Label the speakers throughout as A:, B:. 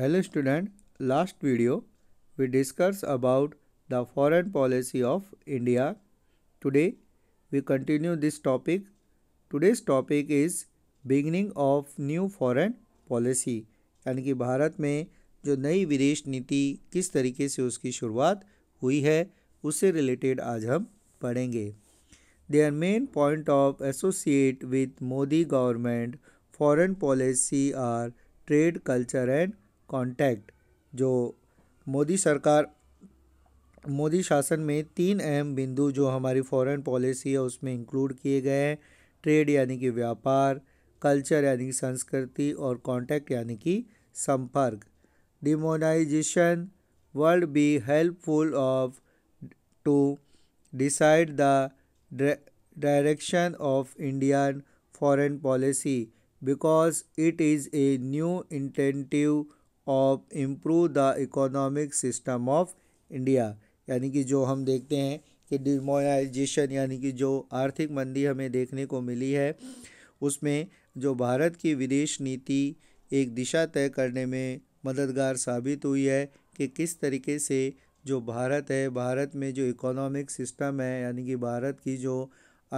A: Hello student last video we discuss about the foreign policy of India today we continue this topic today's topic is beginning of new foreign policy यानी कि भारत में जो नई विदेश नीति किस तरीके से उसकी शुरुआत हुई है उससे रिलेटेड आज हम पढ़ेंगे they are main point of associate with Modi government foreign policy are trade culture and contact जो मोदी सरकार मोदी शासन में तीन अहम बिंदु जो हमारी फॉरेन पॉलिसी है उसमें इंक्लूड किए गए हैं ट्रेड यानी कि व्यापार कल्चर यानी कि संस्कृति और कांटेक्ट यानी कि संपर्क demonetization would be helpful of to decide the direction of Indian foreign policy because it is a new incentive of improve the economic system of India यानी कि जो हम देखते हैं कि डिमोनाइजेशन यानी कि जो आर्थिक मंदी हमें देखने को मिली है उसमें जो भारत की विदेश नीति एक दिशा तय करने में मददगार साबित हुई है कि किस तरीके से जो भारत है भारत में जो इकोनॉमिक सिस्टम है यानी कि भारत की जो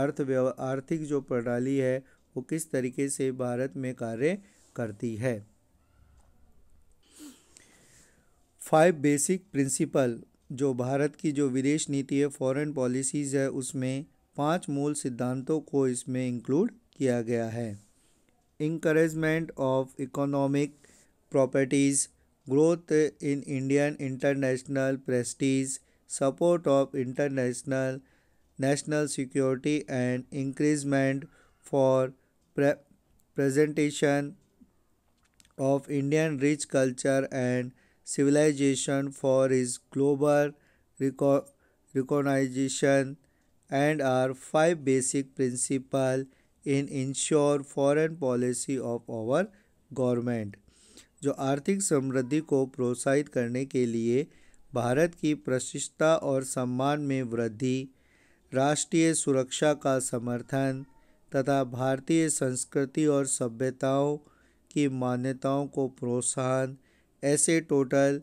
A: अर्थव्यव आर्थिक जो प्रणाली है वो किस तरीके से भारत में कार्य करती है फाइव बेसिक प्रिंसिपल जो भारत की जो विदेश नीति है फॉरेन पॉलिसीज़ है उसमें पांच मूल सिद्धांतों को इसमें इंक्लूड किया गया है encouragement of economic properties growth in Indian international prestige support of international national security and increment for presentation of Indian rich culture and civilization for his global reco- recognition and our five basic principle in ensure foreign policy of our government जो आर्थिक समृद्धि को प्रोत्साहित करने के लिए भारत की प्रतिष्ठा और सम्मान में वृद्धि राष्ट्रीय सुरक्षा का समर्थन तथा भारतीय संस्कृति और सभ्यताओं की मान्यताओं को प्रोत्साहन ऐसे टोटल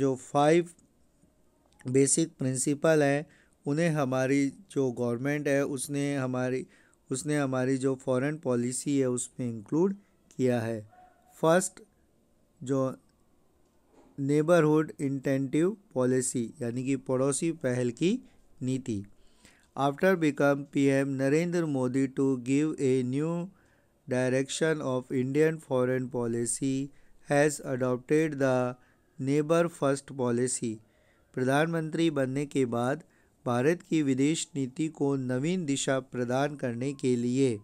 A: जो फाइव बेसिक प्रिंसिपल हैं उन्हें हमारी जो गवर्नमेंट है उसने हमारी उसने हमारी जो फॉरेन पॉलिसी है उसमें इंक्लूड किया है फर्स्ट जो नेबरहुड इंटेंटिव पॉलिसी यानी कि पड़ोसी पहल की नीति after become PM Narendra Modi to give a new direction of Indian foreign policy has adopted the neighbour first policy प्रधानमंत्री बनने के बाद भारत की विदेश नीति को नवीन दिशा प्रदान करने के लिए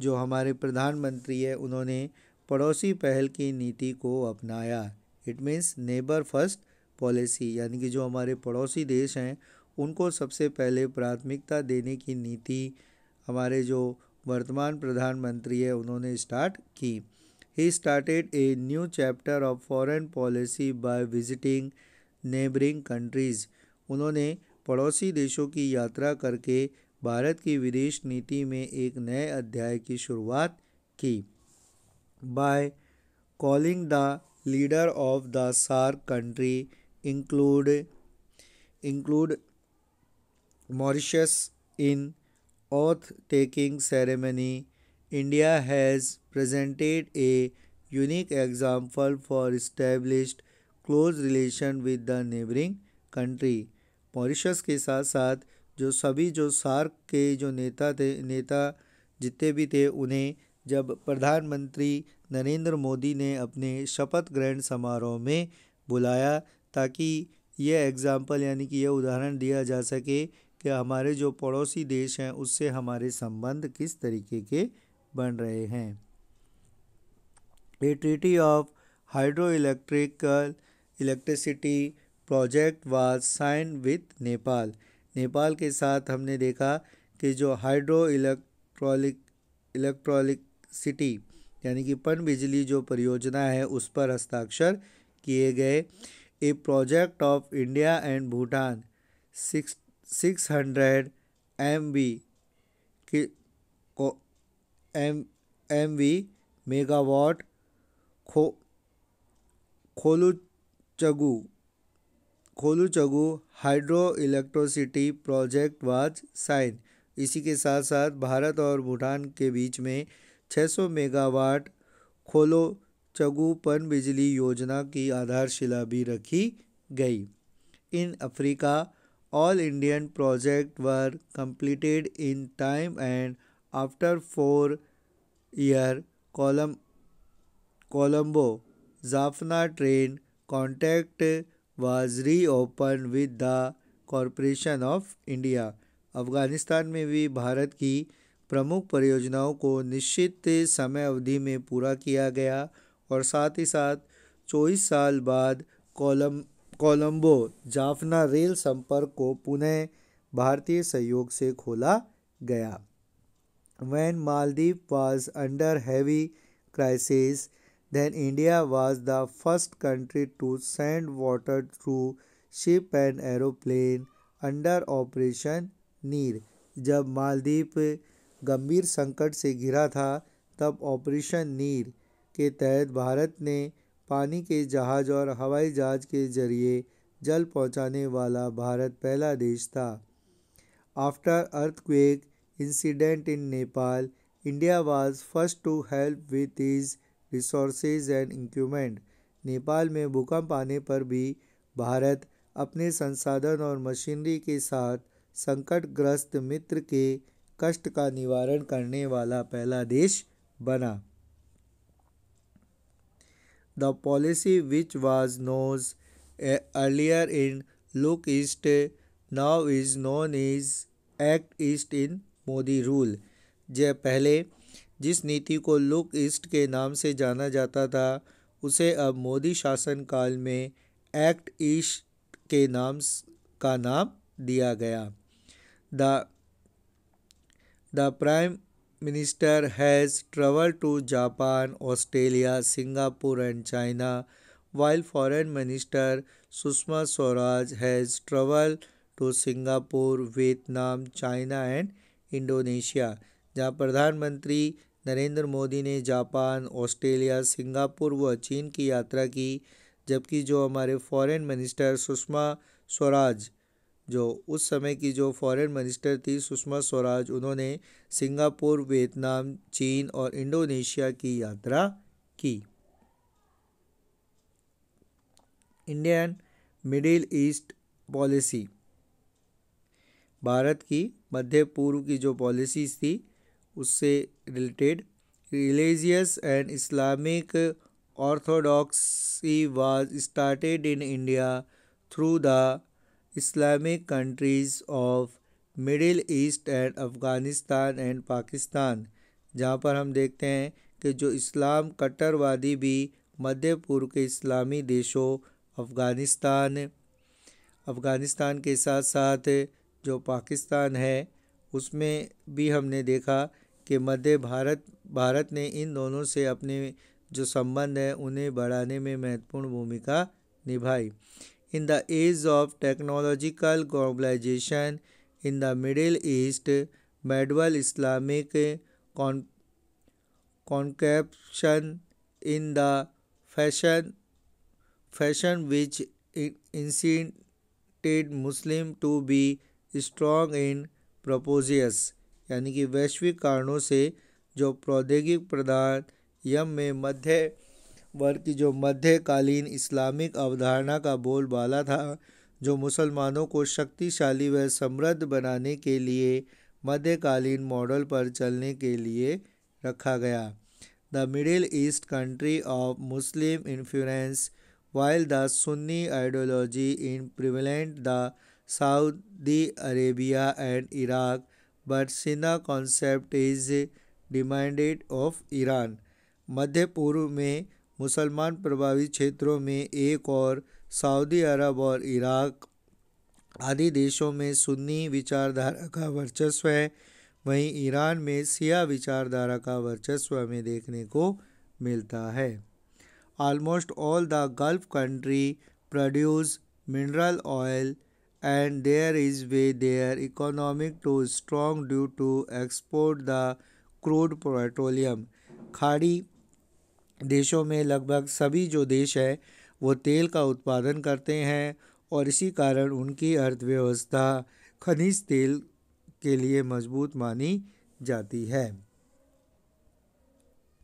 A: जो हमारे प्रधानमंत्री है उन्होंने पड़ोसी पहल की नीति को अपनाया it means neighbour first policy यानी कि जो हमारे पड़ोसी देश हैं उनको सबसे पहले प्राथमिकता देने की नीति हमारे जो वर्तमान प्रधानमंत्री है उन्होंने स्टार्ट की He started a new chapter of foreign policy by visiting neighboring countries. उन्होंने पड़ोसी देशों की यात्रा करके भारत की विदेश नीति में एक नए अध्याय की शुरुआत की by calling the leader of the SAARC country include include Mauritius in oath taking ceremony india has presented a unique example for established close relation with the neighbouring country Mauritius के साथ साथ जो सभी जो सार्क के जो नेता थे नेता जितने भी थे उन्हें जब प्रधानमंत्री नरेंद्र मोदी ने अपने शपथ ग्रहण समारोह में बुलाया ताकि यह एग्ज़ाम्पल यानी कि यह उदाहरण दिया जा सके कि हमारे जो पड़ोसी देश हैं उससे हमारे संबंध किस तरीके के बन रहे हैं a treaty of hydro electrical electricity project was sign with Nepal Nepal के साथ हमने देखा कि जो हाइड्रो इलेक्ट्रॉलिक सिटी यानी कि पन बिजली जो परियोजना है उस पर हस्ताक्षर किए गए ए project of India and Bhutan six six hundred M V M M we megawatt खो खोलुचगु खोलुचगु hydro electricity project was sign इसी के साथ साथ भारत और भूटान के बीच में 600 मेगावाट खोलोचगु पन बिजली योजना की आधारशिला भी रखी गई in Africa all Indian project were completed in time and after four year कॉलम Colombo Jaffna train was reopen with the cooperation of India Afghanistan में भी भारत की प्रमुख परियोजनाओं को निश्चित समय अवधि में पूरा किया गया और साथ ही साथ चौबीस साल बाद कोलम कोलंबो जाफना रेल संपर्क को पुनः भारतीय सहयोग से खोला गया when Maldives was under heavy crisis Then India was the first country to send water through ship and aeroplane under operation Neer जब मालदीप गंभीर संकट से घिरा था तब ऑपरेशन नीर के तहत भारत ने पानी के जहाज और हवाई जहाज के जरिए जल पहुंचाने वाला भारत पहला देश था after earthquake incident in Nepal India was first to help with his resources and equipment Nepal में भूकंप आने पर भी भारत अपने संसाधन और मशीनरी के साथ संकटग्रस्त मित्र के कष्ट का निवारण करने वाला पहला देश बना the policy which was known earlier in look east now is known is act east in Modi rule जय पहले जिस नीति को लुक ईस्ट के नाम से जाना जाता था उसे अब मोदी शासन काल में एक्ट ईस्ट के नाम का नाम दिया गया the prime minister has travel to Japan Australia Singapore and China while foreign minister Sushma Swaraj has travel to Singapore Vietnam China and Indonesia जहाँ प्रधानमंत्री नरेंद्र मोदी ने जापान ऑस्ट्रेलिया सिंगापुर व चीन की यात्रा की जबकि जो हमारे फॉरेन मिनिस्टर सुषमा स्वराज जो उस समय की जो फॉरेन मिनिस्टर थी सुषमा स्वराज उन्होंने सिंगापुर वियतनाम चीन और इंडोनेशिया की यात्रा की Indian middle east policy Bharat की मध्य पूर्व की जो पॉलिसीज़ थी उससे related religious and Islamic orthodoxy was started in India through the Islamic countries of middle east and Afghanistan and Pakistan जहाँ पर हम देखते हैं कि जो इस्लाम कट्टरवादी भी मध्य पूर्व के इस्लामी देशों अफ़गानिस्तान अफ़गानिस्तान के साथ साथ जो पाकिस्तान है उसमें भी हमने देखा के मध्य भारत भारत ने इन दोनों से अपने जो संबंध है उन्हें बढ़ाने में महत्वपूर्ण भूमिका निभाई in the age of technological globalization in the middle east medieval Islamic conception in the fashion fashion which incited Muslim to be strong in purposes यानी कि वैश्विक कारणों से जो प्रौद्योगिक प्रदान यम में मध्य वर्ग की जो मध्यकालीन इस्लामिक अवधारणा का बोलबाला था जो मुसलमानों को शक्तिशाली व समृद्ध बनाने के लिए मध्यकालीन मॉडल पर चलने के लिए रखा गया the middle east country of Muslim influence while the Sunni ideology in prevalent the Saudi Arabia and Iraq बरसीना concept is demanded of Iran मध्य पूर्व में मुसलमान प्रभावित क्षेत्रों में एक और सऊदी अरब और इराक आदि देशों में सुन्नी विचारधारा का वर्चस्व है वहीं ईरान में सिया विचारधारा का वर्चस्व हमें देखने को मिलता है almost all the gulf country produce mineral oil and there is way their economic too strong due to export the crude petroleum खाड़ी देशों में लगभग सभी जो देश है वो तेल का उत्पादन करते हैं और इसी कारण उनकी अर्थव्यवस्था खनिज तेल के लिए मजबूत मानी जाती है